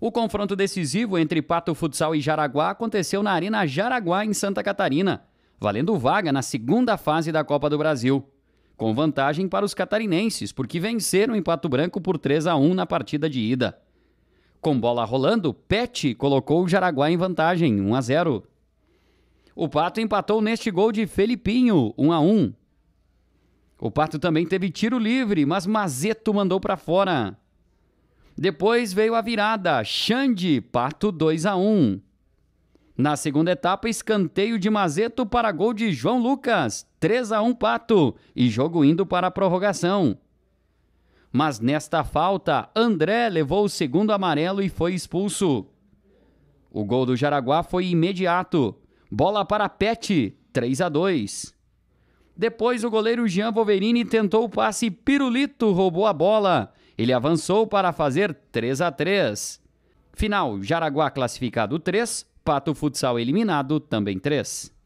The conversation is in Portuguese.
O confronto decisivo entre Pato Futsal e Jaraguá aconteceu na Arena Jaraguá, em Santa Catarina, valendo vaga na segunda fase da Copa do Brasil. Com vantagem para os catarinenses, porque venceram em Pato Branco por 3 a 1 na partida de ida. Com bola rolando, Pet colocou o Jaraguá em vantagem, 1 a 0. O Pato empatou neste gol de Felipinho, 1 a 1. O Pato também teve tiro livre, mas Mazeto mandou para fora. Depois veio a virada, Xande, Pato 2 a 1. Na segunda etapa, escanteio de Mazeto para gol de João Lucas, 3 a 1 Pato, e jogo indo para a prorrogação. Mas nesta falta, André levou o segundo amarelo e foi expulso. O gol do Jaraguá foi imediato. Bola para Pet, 3 a 2. Depois o goleiro Jean Wolverine tentou o passe, Pirulito roubou a bola ele avançou para fazer 3 a 3. Final: Jaraguá classificado 3, Pato Futsal eliminado também 3.